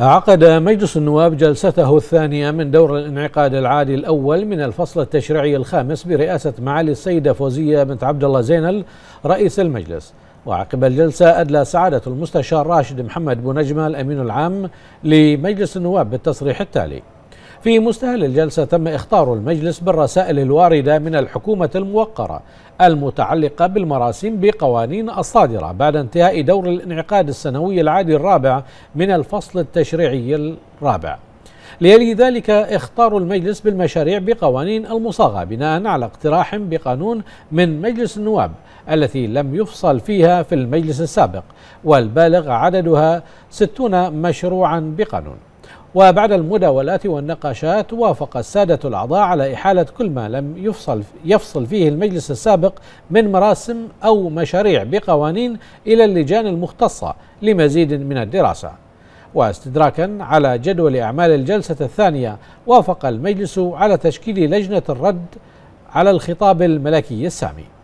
عقد مجلس النواب جلسته الثانية من دور الانعقاد العادي الأول من الفصل التشريعي الخامس برئاسة معالي السيدة فوزية بنت عبد الله زينل رئيس المجلس وعقب الجلسة أدلى سعادة المستشار راشد محمد بو نجمة الأمين العام لمجلس النواب بالتصريح التالي في مستهل الجلسة تم إخطار المجلس بالرسائل الواردة من الحكومة الموقرة المتعلقة بالمراسم بقوانين الصادرة بعد انتهاء دور الانعقاد السنوي العادي الرابع من الفصل التشريعي الرابع ليلي ذلك اختار المجلس بالمشاريع بقوانين المصاغة بناء على اقتراح بقانون من مجلس النواب التي لم يفصل فيها في المجلس السابق والبالغ عددها ستون مشروعا بقانون وبعد المداولات والنقاشات وافق السادة الأعضاء على إحالة كل ما لم يفصل يفصل فيه المجلس السابق من مراسم أو مشاريع بقوانين إلى اللجان المختصة لمزيد من الدراسة واستدراكا على جدول أعمال الجلسة الثانية وافق المجلس على تشكيل لجنة الرد على الخطاب الملكي السامي